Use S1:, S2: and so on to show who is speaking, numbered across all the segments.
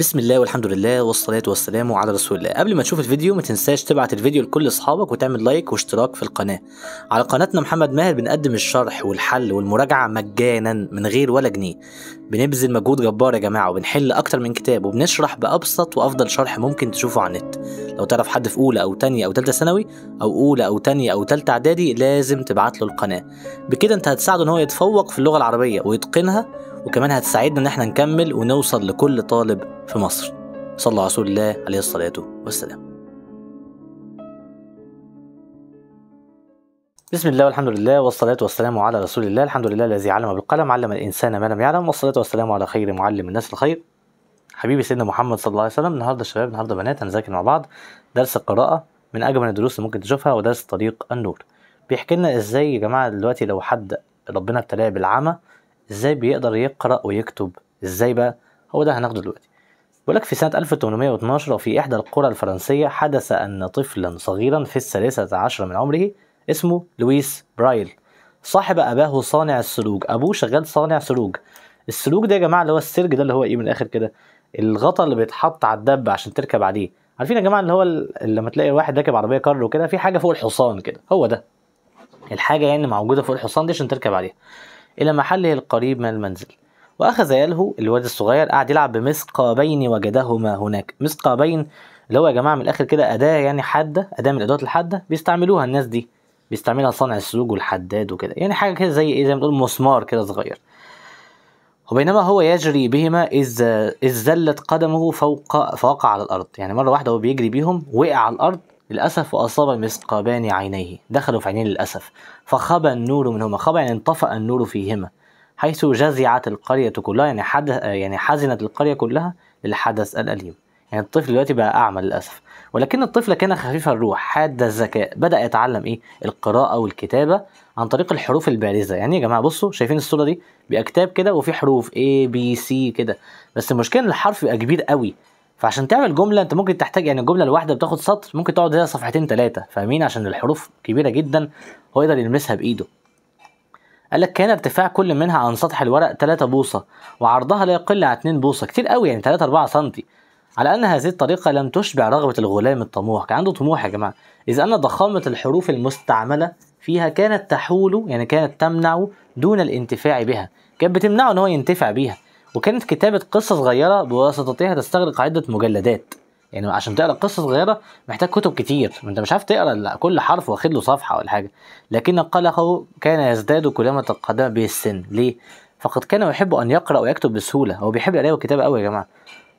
S1: بسم الله والحمد لله والصلاة والسلام على رسول الله قبل ما تشوف الفيديو ما تنساش تبعت الفيديو لكل اصحابك وتعمل لايك واشتراك في القناة على قناتنا محمد ماهر بنقدم الشرح والحل والمراجعة مجانا من غير ولا جنيه بنبذل مجهود جبار يا جماعة وبنحل أكتر من كتاب وبنشرح بأبسط وأفضل شرح ممكن تشوفه على النت لو تعرف حد في أولى أو تانية أو تالتة ثانوي أو أولى أو تانية أو تالتة إعدادي لازم تبعت له القناة بكده أنت هتساعده إن هو يتفوق في اللغة العربية ويتقنها وكمان هتساعدنا ان احنا نكمل ونوصل لكل طالب في مصر صلى على رسول الله عليه الصلاة والسلام بسم الله والحمد لله والصلاة والسلام على رسول الله الحمد لله الذي علم بالقلم علم الإنسان ما لم يعلم والصلاة والسلام على خير معلم الناس الخير حبيبي سيدنا محمد صلى الله عليه وسلم النهارده شباب النهارده بنات هنذاكر مع بعض درس القراءة من أجمل الدروس اللي ممكن تشوفها ودرس طريق النور بيحكي لنا إزاي يا جماعة دلوقتي لو حد ربنا ابتلاه بالعمى ازاي بيقدر يقرا ويكتب ازاي بقى هو ده هناخده دلوقتي بيقول لك في سنة 1812 في إحدى القرى الفرنسية حدث أن طفلا صغيرا في الثالثة عشر من عمره اسمه لويس برايل صاحب أباه صانع السلوج أبوه شغال صانع سلوج السلوج ده يا جماعة اللي هو السرج ده اللي هو إيه من الآخر كده الغطا اللي بيتحط على الدب عشان تركب عليه عارفين يا جماعة اللي هو لما تلاقي واحد راكب عربية كار وكده في حاجة فوق الحصان كده هو ده الحاجة يعني موجودة فوق الحصان دي عشان تركب عليها إلى محله القريب من المنزل وأخذ يلهو الواد الصغير قعد يلعب بمثقابين وجدهما هناك مثقابين اللي هو يا جماعة من الآخر كده أداة يعني حادة أداة من الأدوات الحادة بيستعملوها الناس دي بيستعملها صانع السلوك والحداد وكده يعني حاجة كده زي إيه زي ما تقول مسمار كده صغير وبينما هو يجري بهما إذ إذ زلت قدمه فوق فوقع على الأرض يعني مرة واحدة هو بيجري بيهم وقع على الأرض للأسف وأصاب مثقبان عينيه دخلوا في عينيه للأسف فخبى النور منهما خبى يعني انطفأ النور فيهما حيث جزعت القرية كلها يعني حدث يعني حزنت القرية كلها للحدث الأليم يعني الطفل دلوقتي بقى أعمى للأسف ولكن الطفل كان خفيف الروح حاد الذكاء بدأ يتعلم إيه القراءة والكتابة عن طريق الحروف البارزة يعني يا جماعة بصوا شايفين الصورة دي بأكتاب كده وفي حروف A B C كده بس المشكلة إن الحرف بيبقى كبير قوي فعشان تعمل جمله انت ممكن تحتاج يعني الجمله الواحده بتاخد سطر ممكن تقعد فيها صفحتين ثلاثه فاهمين عشان الحروف كبيره جدا هو يقدر يلمسها بايده قال لك كان ارتفاع كل منها عن سطح الورق ثلاثة بوصه وعرضها لا يقل عن اثنين بوصه كتير قوي يعني 3 4 سنتي. على ان هذه الطريقه لم تشبع رغبه الغلام الطموح كان عنده طموح يا جماعه اذ ان ضخامه الحروف المستعمله فيها كانت تحول يعني كانت تمنع دون الانتفاع بها كانت بتمنعه ان هو ينتفع بيها وكانت كتابة قصة صغيرة بواسطتها تستغرق عدة مجلدات يعني عشان تقرا قصه صغيره محتاج كتب كتير ما انت مش عارف تقرا كل حرف واخد له صفحه ولا حاجه لكن قلقه كان يزداد كلما تقدم به السن ليه فقد كان يحب ان يقرا ويكتب بسهوله هو بيحب القرايه والكتابه قوي يا جماعه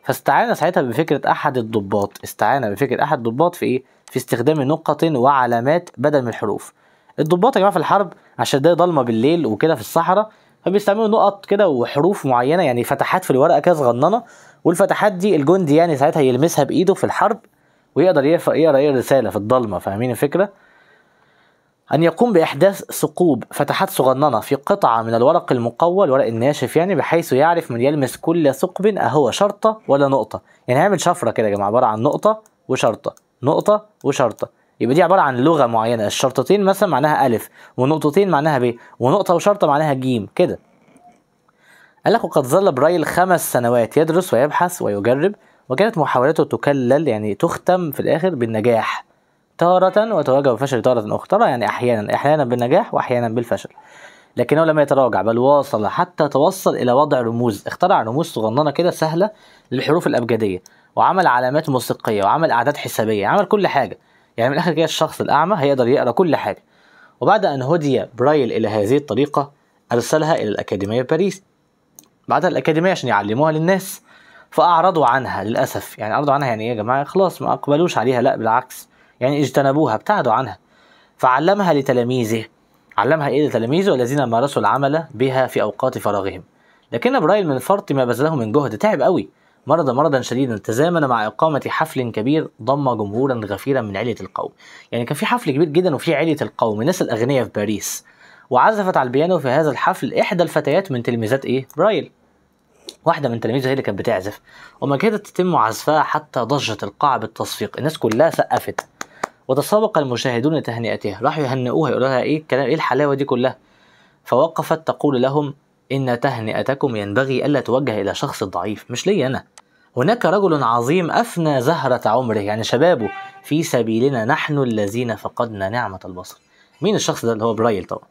S1: فاستعان ساعتها بفكره احد الضباط استعان بفكره احد الضباط في ايه في استخدام نقط وعلامات بدل من الحروف الضباط يا جماعه في الحرب عشان ده ضلمه بالليل وكده في الصحراء فبيستعملوا نقط كده وحروف معينه يعني فتحات في الورقه كده صغننه والفتحات دي الجندي يعني ساعتها يلمسها بايده في الحرب ويقدر يقرا ايه رساله في الضلمه فاهمين الفكره أن يقوم بإحداث ثقوب فتحات صغننة في قطعة من الورق المقوى الورق الناشف يعني بحيث يعرف من يلمس كل ثقب أهو شرطة ولا نقطة يعني هيعمل شفرة كده يا جماعة عبارة عن نقطة وشرطة نقطة وشرطة يبقى دي عباره عن لغه معينه الشرطتين مثلا معناها الف ونقطتين معناها ب ونقطه وشرطه معناها جيم كده قال لك وقد ظل برايل خمس سنوات يدرس ويبحث ويجرب وكانت محاولاته تكلل يعني تختم في الاخر بالنجاح تارة وتواجه بفشل تارة أخرى يعني أحيانا أحيانا بالنجاح وأحيانا بالفشل لكنه لم يتراجع بل واصل حتى توصل إلى وضع رموز اخترع رموز صغننة كده سهلة للحروف الأبجدية وعمل علامات موسيقية وعمل أعداد حسابية عمل كل حاجة يعني من الاخر كده الشخص الاعمى هيقدر يقرا كل حاجه وبعد ان هدي برايل الى هذه الطريقه ارسلها الى الاكاديميه باريس بعتها الاكاديميه عشان يعلموها للناس فاعرضوا عنها للاسف يعني اعرضوا عنها يعني ايه يا جماعه خلاص ما اقبلوش عليها لا بالعكس يعني اجتنبوها ابتعدوا عنها فعلمها لتلاميذه علمها ايه لتلاميذه الذين مارسوا العمل بها في اوقات فراغهم لكن برايل من فرط ما بذله من جهد تعب قوي مرض مرضا شديدا تزامن مع إقامة حفل كبير ضم جمهورا غفيرا من عيلة القوم يعني كان في حفل كبير جدا وفي عيلة القوم الناس الأغنياء في باريس وعزفت على البيانو في هذا الحفل إحدى الفتيات من تلميذات إيه؟ برايل واحدة من تلاميذها هي اللي كانت بتعزف وما كادت تتم عزفها حتى ضجت القاعة بالتصفيق الناس كلها سقفت وتسابق المشاهدون لتهنئتها راحوا يهنئوها يقولوا لها ايه الكلام ايه الحلاوة دي كلها فوقفت تقول لهم إن تهنئتكم ينبغي ألا توجه إلى شخص ضعيف مش لي أنا هناك رجل عظيم أفنى زهرة عمره يعني شبابه في سبيلنا نحن الذين فقدنا نعمة البصر مين الشخص ده اللي هو برايل طبعا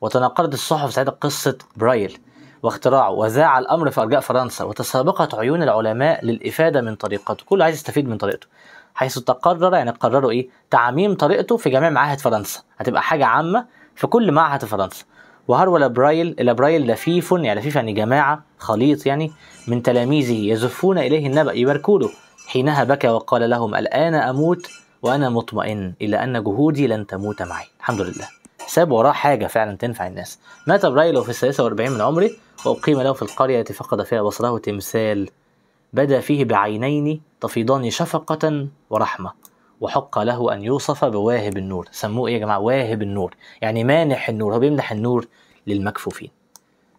S1: وتناقلت الصحف ساعتها قصة برايل واختراعه وذاع الأمر في أرجاء فرنسا وتسابقت عيون العلماء للإفادة من طريقته كله عايز يستفيد من طريقته حيث تقرر يعني قرروا إيه تعميم طريقته في جميع معاهد فرنسا هتبقى حاجة عامة في كل معهد في فرنسا وهرول الابرايل الابرايل لفيف يعني لفيف يعني جماعه خليط يعني من تلاميذه يزفون اليه النبأ يباركوا له حينها بكى وقال لهم الان اموت وانا مطمئن الا ان جهودي لن تموت معي الحمد لله ساب وراه حاجة فعلا تنفع الناس مات برايلو في الثالثة والأربعين من عمره وأقيم له في القرية التي فقد فيها بصره تمثال بدا فيه بعينين تفيضان شفقة ورحمة وحق له أن يوصف بواهب النور سموه إيه يا جماعة واهب النور يعني مانح النور هو بيمنح النور للمكفوفين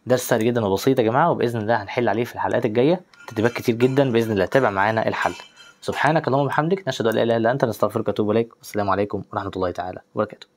S1: درس سهل جدا وبسيط يا جماعة وبإذن الله هنحل عليه في الحلقات الجاية تدريبات كتير جدا بإذن الله تابع معانا الحل سبحانك اللهم وبحمدك نشهد أن لا إله إلا أنت نستغفرك ونتوب إليك والسلام عليكم ورحمة الله تعالى وبركاته